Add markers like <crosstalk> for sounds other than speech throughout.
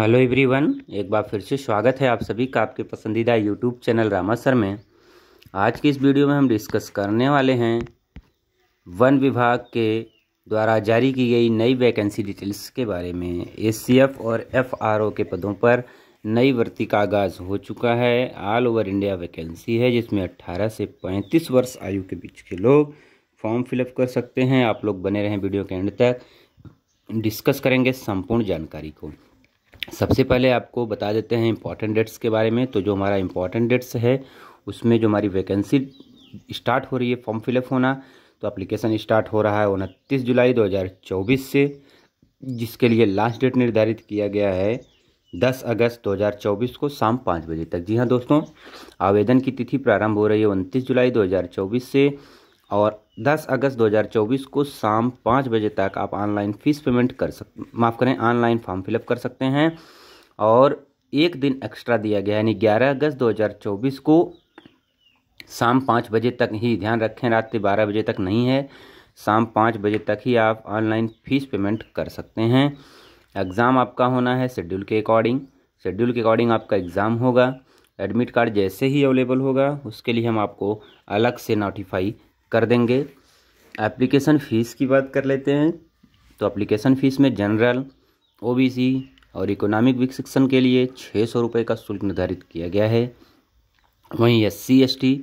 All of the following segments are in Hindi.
हेलो एवरीवन एक बार फिर से स्वागत है आप सभी का आपके पसंदीदा यूट्यूब चैनल रामा सर में आज की इस वीडियो में हम डिस्कस करने वाले हैं वन विभाग के द्वारा जारी की गई नई वैकेंसी डिटेल्स के बारे में एसीएफ और एफआरओ के पदों पर नई भर्ती का आगाज़ हो चुका है ऑल ओवर इंडिया वैकेंसी है जिसमें अट्ठारह से पैंतीस वर्ष आयु के बीच के लोग फॉर्म फिलअप कर सकते हैं आप लोग बने रहें वीडियो के एंड तक डिस्कस करेंगे संपूर्ण जानकारी को सबसे पहले आपको बता देते हैं इम्पॉर्टेंट डेट्स के बारे में तो जो हमारा इम्पॉर्टेंट डेट्स है उसमें जो हमारी वैकेंसी स्टार्ट हो रही है फॉर्म फिलअप होना तो अप्लीकेशन स्टार्ट हो रहा है उनतीस जुलाई 2024 से जिसके लिए लास्ट डेट निर्धारित किया गया है 10 अगस्त 2024 को शाम पाँच बजे तक जी हाँ दोस्तों आवेदन की तिथि प्रारंभ हो रही है उनतीस जुलाई 2024 से और 10 अगस्त 2024 को शाम पाँच बजे तक आप ऑनलाइन फीस पेमेंट कर सक माफ़ करें ऑनलाइन फॉर्म फिलअप कर सकते हैं और एक दिन एक्स्ट्रा दिया गया यानी 11 अगस्त 2024 को शाम पाँच बजे तक ही ध्यान रखें रात के बारह बजे तक नहीं है शाम पाँच बजे तक ही आप ऑनलाइन फीस पेमेंट कर सकते हैं एग्ज़ाम आपका होना है शेड्यूल के अकॉर्डिंग शेड्यूल के अकॉर्डिंग आपका एग्ज़ाम होगा एडमिट कार्ड जैसे ही अवेलेबल होगा उसके लिए हम आपको अलग से नोटिफाई कर देंगे एप्लीकेशन फ़ीस की बात कर लेते हैं तो एप्लीकेशन फ़ीस में जनरल ओबीसी और इकोनॉमिक वीक सेक्शन के लिए छः सौ रुपये का शुल्क निर्धारित किया गया है वहीं S C S T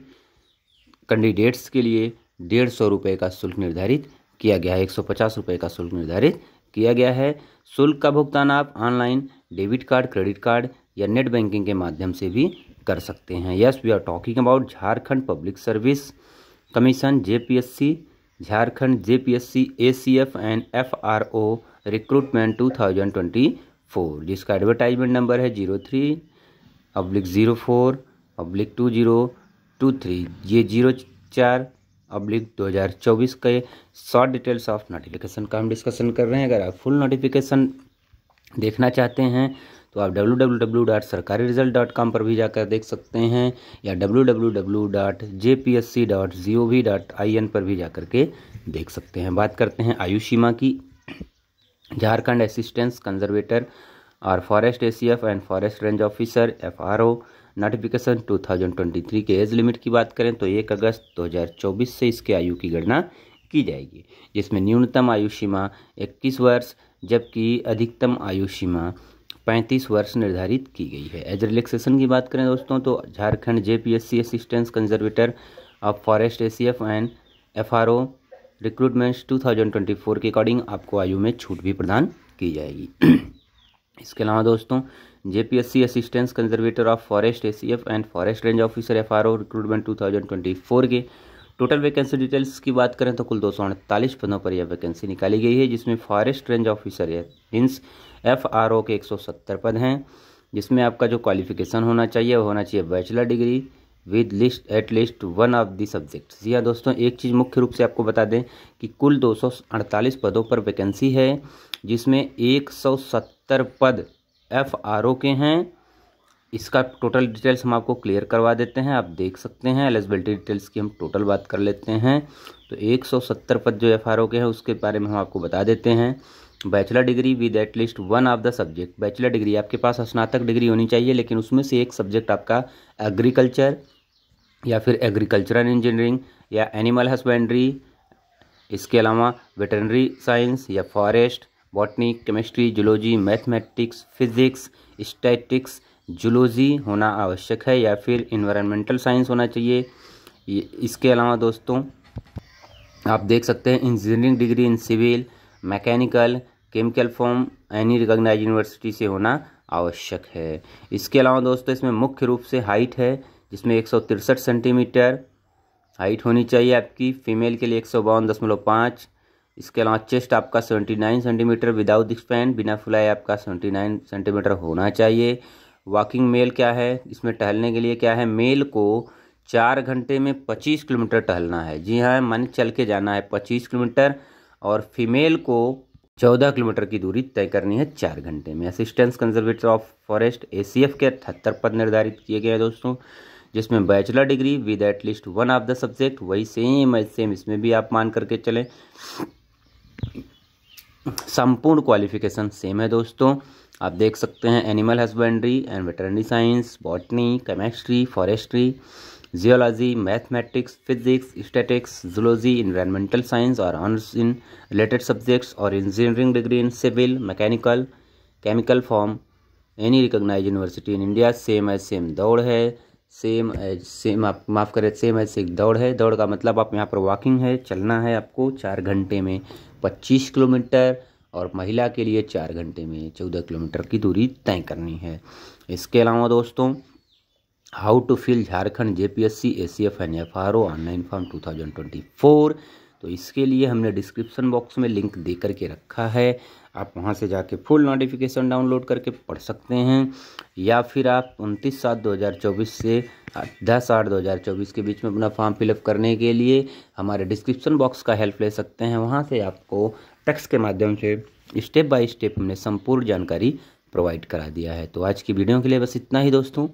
candidates के लिए डेढ़ सौ रुपये का शुल्क निर्धारित किया गया है एक सौ पचास रुपये का शुल्क निर्धारित किया गया है शुल्क का भुगतान आप online debit card credit card या नेट बैंकिंग के माध्यम से भी कर सकते हैं yes we are talking about Jharkhand public service commission JPSC Jharkhand JPSC ACF and FRO recruitment 2024 जिसका एडवर्टाइजमेंट नंबर है zero three oblique zero four oblique two zero two three ये जीरो चार अब्लिक चौबीस के शॉर्ट डिटेल्स ऑफ नोटिफिकेशन का हम डिस्कशन कर रहे हैं अगर आप फुल नोटिफिकेशन देखना चाहते हैं तो आप W W W dot Sarkari result dot com पर भी जाकर देख सकते हैं या W W W dot J P S C dot G O V dot I N पर भी जा के देख सकते हैं बात करते हैं आयु सीमा की झारखंड असिस्टेंस कंजर्वेटर और forest ACF and forest range officer FRO notification 2023 के एज लिमिट की बात करें तो एक अगस्त 2024 से इसके आयु की गणना की जाएगी जिसमें न्यूनतम आयु सीमा इक्कीस वर्ष जबकि अधिकतम आयु सीमा पैंतीस वर्ष निर्धारित की गई है एज रिलैक्सेशन की बात करें दोस्तों तो Jharkhand JPSC assistance conservator of forest ACF and FRO recruitments 2024 के अकॉर्डिंग आपको आयु में छूट भी प्रदान की जाएगी <clears throat> इसके अलावा दोस्तों JPSC assistance conservator of forest ACF and forest range officer FRO recruitment 2024 के टोटल वैकेंसी डिटेल्स की बात करें तो कुल दो पदों पर यह वैकेंसी निकाली गई है जिसमें फॉरेस्ट रेंज ऑफिसर है मीन्स एफ आर ओ के सत्तर पद हैं जिसमें आपका जो क्वालिफिकेशन होना चाहिए वो होना चाहिए bachelor degree with least at least one of the subject जी हाँ दोस्तों एक चीज़ मुख्य रूप से आपको बता दें कि कुल 248 पदों पर वैकेंसी है जिसमें 170 पद एफ आर ओ के हैं इसका टोटल डिटेल्स हम आपको क्लियर करवा देते हैं आप देख सकते हैं एलिजिबिलिटी डिटेल्स की हम टोटल बात कर लेते हैं तो 170 पद जो एफ के हैं उसके बारे में हम आपको बता देते हैं bachelor degree with at least one of the subject bachelor degree आपके पास स्नातक डिग्री होनी चाहिए लेकिन उसमें से एक सब्जेक्ट आपका एग्रीकल्चर या फिर एग्रीकल्चरल इंजीनियरिंग या एनिमल हस्बेंड्री इसके अलावा वेटनरी साइंस या forest botany chemistry zoology mathematics physics statistics zoology होना आवश्यक है या फिर इन्वायरमेंटल साइंस होना चाहिए इसके अलावा दोस्तों आप देख सकते हैं engineering degree in civil mechanical chemical from any recognise university से होना आवश्यक है इसके अलावा दोस्तों इसमें मुख्य रूप से हाइट है जिसमें एक सेंटीमीटर हाइट होनी चाहिए आपकी फीमेल के लिए एक इसके अलावा चेस्ट आपका 79 सेंटीमीटर विदाउट स्पैन बिना फुलाए आपका 79 सेंटीमीटर होना चाहिए वॉकिंग मेल क्या है इसमें टहलने के लिए क्या है मेल को चार घंटे में पच्चीस किलोमीटर टहलना है जी हाँ मन चल के जाना है पच्चीस किलोमीटर और फीमेल को चौदह किलोमीटर की दूरी तय करनी है चार घंटे में असिस्टेंस कंजर्वेटर ऑफ फॉरेस्ट ए के अठहत्तर पद निर्धारित किए गए हैं दोस्तों जिसमें bachelor degree with at least one of the subject वही सेम है सेम इसमें भी आप मान करके चलें संपूर्ण क्वालिफिकेशन सेम है दोस्तों आप देख सकते हैं animal husbandry and veterinary science botany chemistry forestry geology mathematics physics statics zoology environmental science और ऑनर्स इन रिलेटेड सब्जेक्ट्स और engineering degree in civil mechanical chemical from any recognise university in India same as same दौड़ है सेम एज सेम आप माफ़ करें सेम एज सेम दौड़ है दौड़ का मतलब आप यहाँ पर वॉकिंग है चलना है आपको चार घंटे में पच्चीस किलोमीटर और महिला के लिए चार घंटे में चौदह किलोमीटर की दूरी तय करनी है इसके अलावा दोस्तों how to fill Jharkhand J P S C C A F N F R O online form two thousand twenty four तो इसके लिए हमने डिस्क्रिप्शन बॉक्स में लिंक दे करके रखा है आप वहां से जाके फुल नोटिफिकेशन डाउनलोड करके पढ़ सकते हैं या फिर आप उनतीस सात दो हज़ार चौबीस से दस आठ दो हज़ार चौबीस के बीच में अपना फॉर्म फिलअप करने के लिए हमारे डिस्क्रिप्शन बॉक्स का हेल्प ले सकते हैं वहाँ से आपको टेक्स्ट के माध्यम से स्टेप बाय स्टेप हमने संपूर्ण जानकारी प्रोवाइड करा दिया है तो आज की वीडियो के लिए बस इतना ही दोस्तों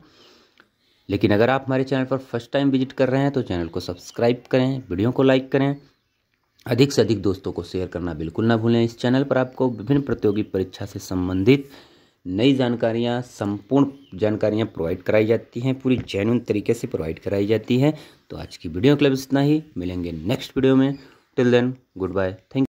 लेकिन अगर आप हमारे चैनल पर फर्स्ट टाइम विजिट कर रहे हैं तो चैनल को सब्सक्राइब करें वीडियो को लाइक करें अधिक से अधिक दोस्तों को शेयर करना बिल्कुल ना भूलें इस चैनल पर आपको विभिन्न प्रतियोगी परीक्षा से संबंधित नई जानकारियाँ संपूर्ण जानकारियाँ प्रोवाइड कराई जाती हैं पूरी जेन्यून तरीके से प्रोवाइड कराई जाती है तो आज की वीडियो के बस इतना ही मिलेंगे नेक्स्ट वीडियो में till then good bye thank